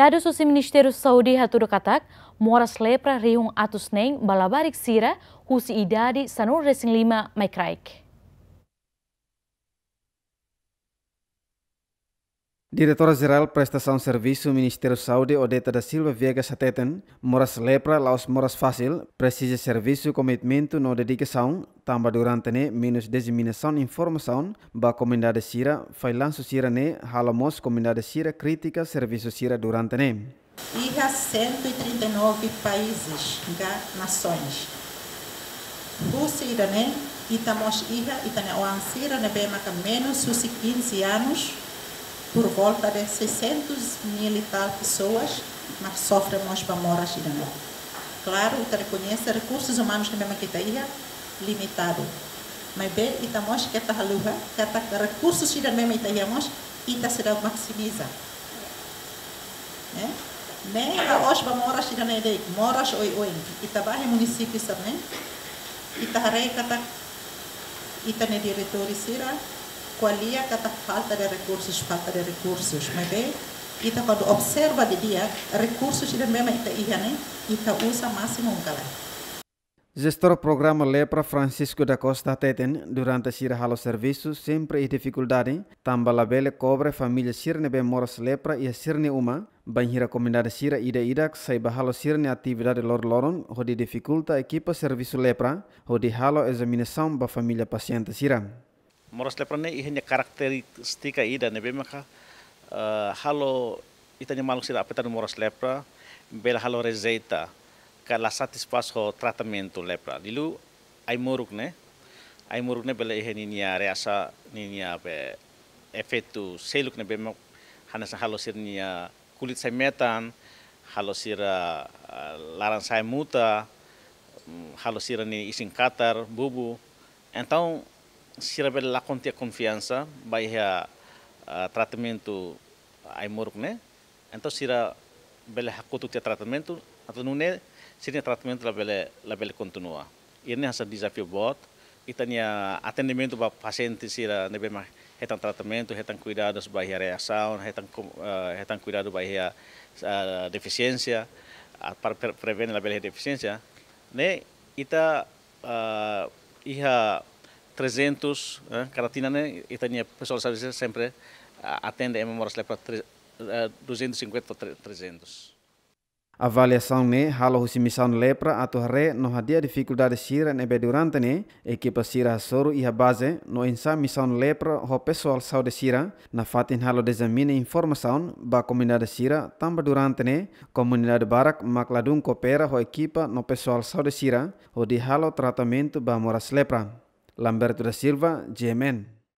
Cuidado susi o Saudi da Saúde Katak, lepra riung atus neng balabarik sira, husi idadi sanur resing lima mai Diretora-Geral Prestação de Serviço Ministério Saúde Odeta da Silva Viega Sateten, moras lepra laos moras fácil, precisa serviço comitimento no dedicação, tamba durante ne minus desminação informação, ba comunidade sira, fai lanço sira ne, halamos comunidade sira crítica serviço sira durante ne. Liga 139 países, ga nações. Busira ne, itamos ira, itane oansira ne bema menos de 15 anos, por volta de 600 mil e tal pessoas, mas sofrem mais para morar Claro, Claro, te reconhece é recursos humanos que mesmo que limitado. Mas bem, estamos tá que está aluga, que está recursos chilenos mesmo que temos, e está será maximiza. Né? Nem a hoje para morar chilena é de morar oi oi, e que tá em municípios também, e está reca, tá, e está na diretoria escolhia é cada falta de recursos, falta de recursos, mas Ita é, então, quando observa de dia, recursos de mesmo ita ia, né? Ita então, usa máximo um galera. Gestor programa Lepra Francisco da Costa Teten, durante sira halo serviço, sempre e dificuldade, tamba labele cobre família sirne bem moras lepra e a sirne uma, banhira comunidade sira ida idak, saiba halo sirne atividade lor loron, onde dificulta a equipa serviço lepra, hodi halo examinação ba família paciente sira. moros leprane ihenya karakteristika dan nebe maka eh, halo itanya maluk sira apetan moros lepra bel halo rezeita kala satisfaz ho tratamento lepra lilu ai moruk ne ai moruk ne bela iheni nia reasa nia be efetu seluk ne bemak hanasa halo nia kulit saya metan halo sira eh, larang saya muta mm, halo sira ni ising katar bubu entau se revelar com a bai hea a uh, tratamento aimorco, né? Então, bele bela kutu tia tratamento, atau nune, se tia tratamento la bele la bele continua. Ini hasa desafio bot, itania atendimento ba paciente se ne nebe ma hetan tratamento, hetan cuidados rea reação, hetan, uh, hetan cuidado bai uh, deficiencia a para prevenir la bela deficiência, ne Ita iha 300 eh, karatinane né? itanya pessoal service sempre atende em memórias para 250 300. Avaliação né, halo husimissão lepra a torre no hadia dificuldade sira né, durante né, equipa sira soro e a base no ensa missão lepra ho pessoal saúde sira na fatin halo examine informação ba comunidade sira tamba durante né, comunidade barak makladung coopera ho equipa no pessoal saúde sira ho di halo tratamento ba moras lepra. Lamberto da Silva, Yemen.